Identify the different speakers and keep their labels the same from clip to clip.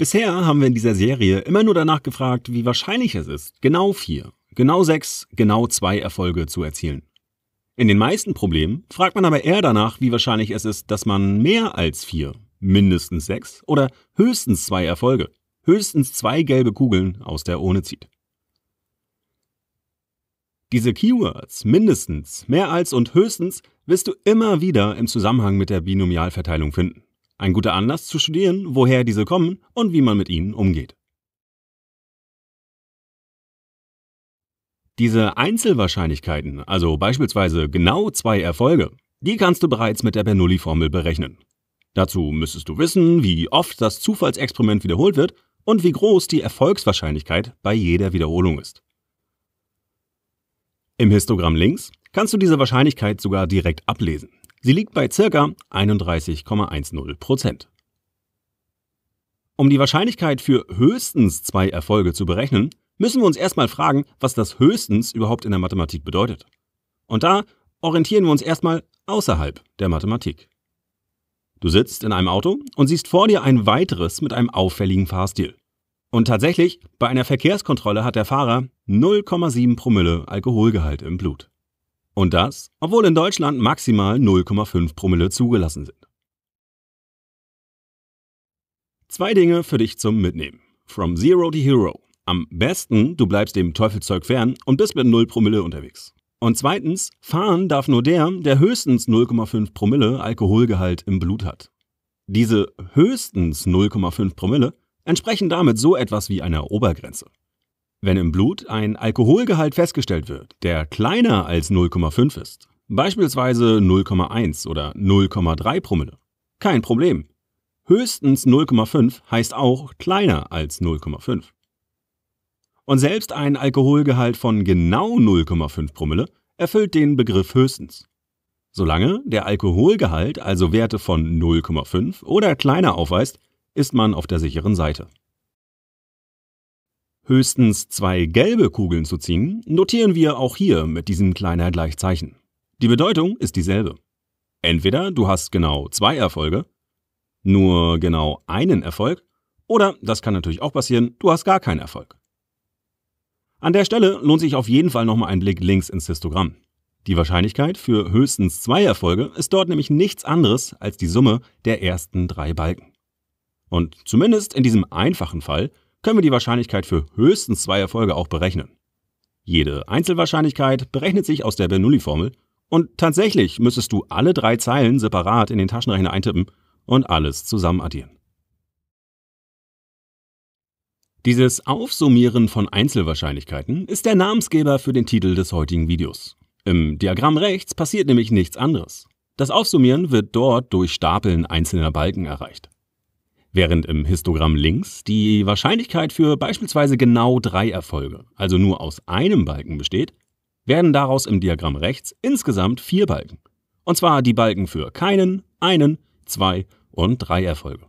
Speaker 1: Bisher haben wir in dieser Serie immer nur danach gefragt, wie wahrscheinlich es ist, genau vier, genau sechs, genau zwei Erfolge zu erzielen. In den meisten Problemen fragt man aber eher danach, wie wahrscheinlich es ist, dass man mehr als vier, mindestens sechs oder höchstens zwei Erfolge, höchstens zwei gelbe Kugeln aus der Ohne zieht. Diese Keywords mindestens, mehr als und höchstens wirst du immer wieder im Zusammenhang mit der Binomialverteilung finden. Ein guter Anlass zu studieren, woher diese kommen und wie man mit ihnen umgeht. Diese Einzelwahrscheinlichkeiten, also beispielsweise genau zwei Erfolge, die kannst du bereits mit der Bernoulli-Formel berechnen. Dazu müsstest du wissen, wie oft das Zufallsexperiment wiederholt wird und wie groß die Erfolgswahrscheinlichkeit bei jeder Wiederholung ist. Im Histogramm links kannst du diese Wahrscheinlichkeit sogar direkt ablesen. Sie liegt bei ca. 31,10 Prozent. Um die Wahrscheinlichkeit für höchstens zwei Erfolge zu berechnen, müssen wir uns erstmal fragen, was das höchstens überhaupt in der Mathematik bedeutet. Und da orientieren wir uns erstmal außerhalb der Mathematik. Du sitzt in einem Auto und siehst vor dir ein weiteres mit einem auffälligen Fahrstil. Und tatsächlich, bei einer Verkehrskontrolle hat der Fahrer 0,7 Promille Alkoholgehalt im Blut. Und das, obwohl in Deutschland maximal 0,5 Promille zugelassen sind. Zwei Dinge für dich zum Mitnehmen. From Zero to Hero. Am besten, du bleibst dem Teufelzeug fern und bist mit 0 Promille unterwegs. Und zweitens, fahren darf nur der, der höchstens 0,5 Promille Alkoholgehalt im Blut hat. Diese höchstens 0,5 Promille entsprechen damit so etwas wie einer Obergrenze. Wenn im Blut ein Alkoholgehalt festgestellt wird, der kleiner als 0,5 ist, beispielsweise 0,1 oder 0,3 Promille, kein Problem. Höchstens 0,5 heißt auch kleiner als 0,5. Und selbst ein Alkoholgehalt von genau 0,5 Promille erfüllt den Begriff höchstens. Solange der Alkoholgehalt also Werte von 0,5 oder kleiner aufweist, ist man auf der sicheren Seite höchstens zwei gelbe Kugeln zu ziehen, notieren wir auch hier mit diesem kleiner Gleichzeichen. Die Bedeutung ist dieselbe. Entweder du hast genau zwei Erfolge, nur genau einen Erfolg, oder, das kann natürlich auch passieren, du hast gar keinen Erfolg. An der Stelle lohnt sich auf jeden Fall nochmal ein Blick links ins Histogramm. Die Wahrscheinlichkeit für höchstens zwei Erfolge ist dort nämlich nichts anderes als die Summe der ersten drei Balken. Und zumindest in diesem einfachen Fall können wir die Wahrscheinlichkeit für höchstens zwei Erfolge auch berechnen. Jede Einzelwahrscheinlichkeit berechnet sich aus der Bernoulli-Formel und tatsächlich müsstest du alle drei Zeilen separat in den Taschenrechner eintippen und alles zusammen addieren. Dieses Aufsummieren von Einzelwahrscheinlichkeiten ist der Namensgeber für den Titel des heutigen Videos. Im Diagramm rechts passiert nämlich nichts anderes. Das Aufsummieren wird dort durch Stapeln einzelner Balken erreicht während im Histogramm links die Wahrscheinlichkeit für beispielsweise genau drei Erfolge, also nur aus einem Balken besteht, werden daraus im Diagramm rechts insgesamt vier Balken. Und zwar die Balken für keinen, einen, zwei und drei Erfolge.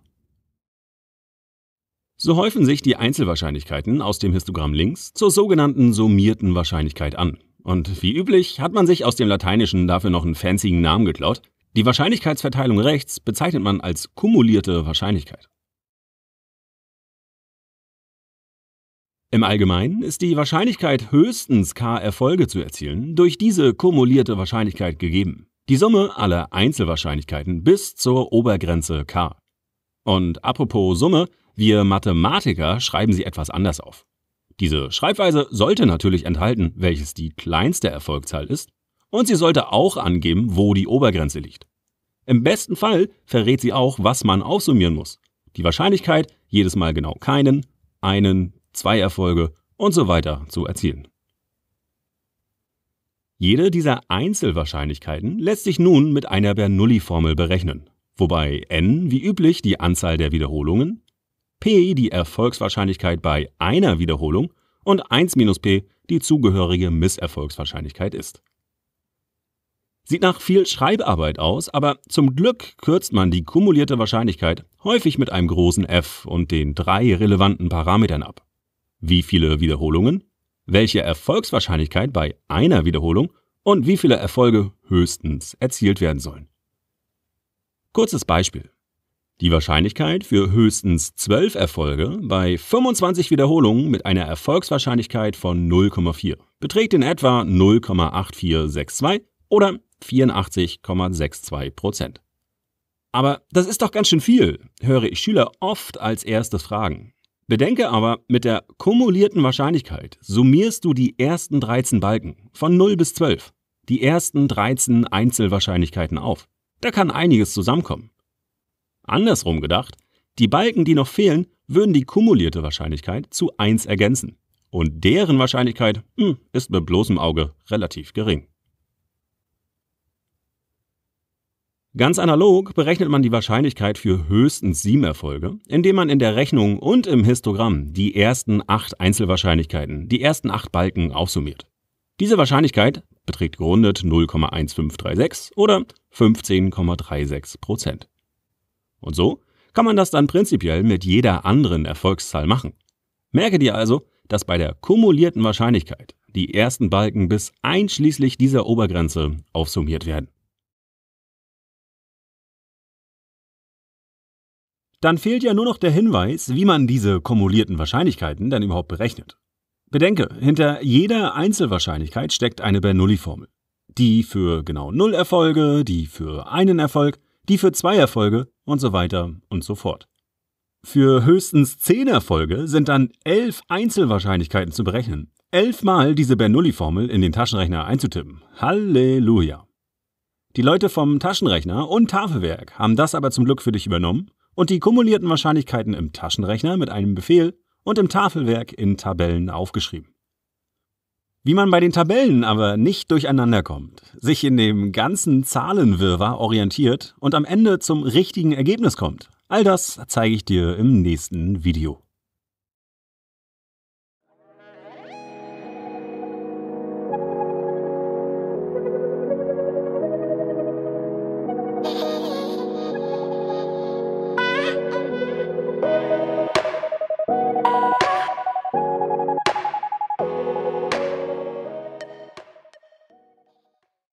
Speaker 1: So häufen sich die Einzelwahrscheinlichkeiten aus dem Histogramm links zur sogenannten summierten Wahrscheinlichkeit an. Und wie üblich hat man sich aus dem Lateinischen dafür noch einen fancy Namen geklaut, die Wahrscheinlichkeitsverteilung rechts bezeichnet man als kumulierte Wahrscheinlichkeit. Im Allgemeinen ist die Wahrscheinlichkeit, höchstens k Erfolge zu erzielen, durch diese kumulierte Wahrscheinlichkeit gegeben. Die Summe aller Einzelwahrscheinlichkeiten bis zur Obergrenze k. Und apropos Summe, wir Mathematiker schreiben sie etwas anders auf. Diese Schreibweise sollte natürlich enthalten, welches die kleinste Erfolgszahl ist, und sie sollte auch angeben, wo die Obergrenze liegt. Im besten Fall verrät sie auch, was man aufsummieren muss. Die Wahrscheinlichkeit, jedes Mal genau keinen, einen, zwei Erfolge und so weiter zu erzielen. Jede dieser Einzelwahrscheinlichkeiten lässt sich nun mit einer Bernoulli-Formel berechnen, wobei n wie üblich die Anzahl der Wiederholungen, p die Erfolgswahrscheinlichkeit bei einer Wiederholung und 1 minus p die zugehörige Misserfolgswahrscheinlichkeit ist. Sieht nach viel Schreibarbeit aus, aber zum Glück kürzt man die kumulierte Wahrscheinlichkeit häufig mit einem großen F und den drei relevanten Parametern ab. Wie viele Wiederholungen? Welche Erfolgswahrscheinlichkeit bei einer Wiederholung und wie viele Erfolge höchstens erzielt werden sollen. Kurzes Beispiel. Die Wahrscheinlichkeit für höchstens 12 Erfolge bei 25 Wiederholungen mit einer Erfolgswahrscheinlichkeit von 0,4 beträgt in etwa 0,8462 oder 0,8462. 84,62 Prozent. Aber das ist doch ganz schön viel, höre ich Schüler oft als erstes fragen. Bedenke aber, mit der kumulierten Wahrscheinlichkeit summierst du die ersten 13 Balken von 0 bis 12, die ersten 13 Einzelwahrscheinlichkeiten auf. Da kann einiges zusammenkommen. Andersrum gedacht, die Balken, die noch fehlen, würden die kumulierte Wahrscheinlichkeit zu 1 ergänzen. Und deren Wahrscheinlichkeit mh, hm, ist mit bloßem Auge relativ gering. Ganz analog berechnet man die Wahrscheinlichkeit für höchstens sieben Erfolge, indem man in der Rechnung und im Histogramm die ersten acht Einzelwahrscheinlichkeiten, die ersten acht Balken aufsummiert. Diese Wahrscheinlichkeit beträgt gerundet 0,1536 oder 15,36 Und so kann man das dann prinzipiell mit jeder anderen Erfolgszahl machen. Merke dir also, dass bei der kumulierten Wahrscheinlichkeit die ersten Balken bis einschließlich dieser Obergrenze aufsummiert werden. Dann fehlt ja nur noch der Hinweis, wie man diese kumulierten Wahrscheinlichkeiten dann überhaupt berechnet. Bedenke, hinter jeder Einzelwahrscheinlichkeit steckt eine Bernoulli-Formel. Die für genau null Erfolge, die für einen Erfolg, die für zwei Erfolge und so weiter und so fort. Für höchstens zehn Erfolge sind dann elf Einzelwahrscheinlichkeiten zu berechnen. Elfmal diese Bernoulli-Formel in den Taschenrechner einzutippen. Halleluja! Die Leute vom Taschenrechner und Tafelwerk haben das aber zum Glück für dich übernommen und die kumulierten Wahrscheinlichkeiten im Taschenrechner mit einem Befehl und im Tafelwerk in Tabellen aufgeschrieben. Wie man bei den Tabellen aber nicht durcheinander kommt, sich in dem ganzen Zahlenwirrwarr orientiert und am Ende zum richtigen Ergebnis kommt, all das zeige ich dir im nächsten Video.